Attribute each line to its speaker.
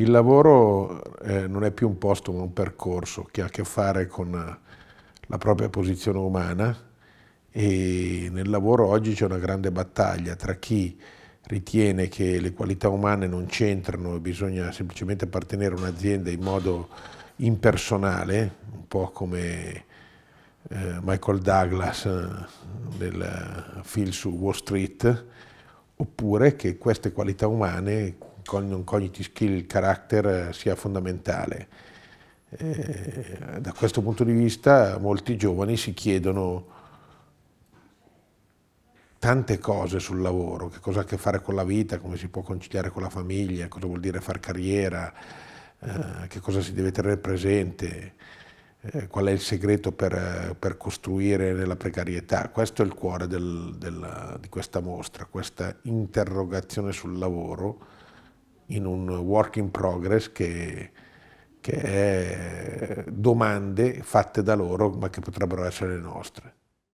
Speaker 1: Il lavoro eh, non è più un posto ma un percorso che ha a che fare con eh, la propria posizione umana e nel lavoro oggi c'è una grande battaglia tra chi ritiene che le qualità umane non c'entrano e bisogna semplicemente appartenere a un'azienda in modo impersonale, un po' come eh, Michael Douglas eh, nel film su Wall Street, oppure che queste qualità umane cognitive skill, il carattere eh, sia fondamentale.
Speaker 2: Eh, da
Speaker 1: questo punto di vista molti giovani si chiedono tante cose sul lavoro, che cosa ha a che fare con la vita, come si può conciliare con la famiglia, cosa vuol dire far carriera, eh, che cosa si deve tenere presente, eh, qual è il segreto per, per, costruire nella precarietà. Questo è il cuore del, del, di questa mostra, questa interrogazione sul lavoro in un work in progress che, che
Speaker 3: è
Speaker 2: domande fatte da loro ma che potrebbero essere le nostre.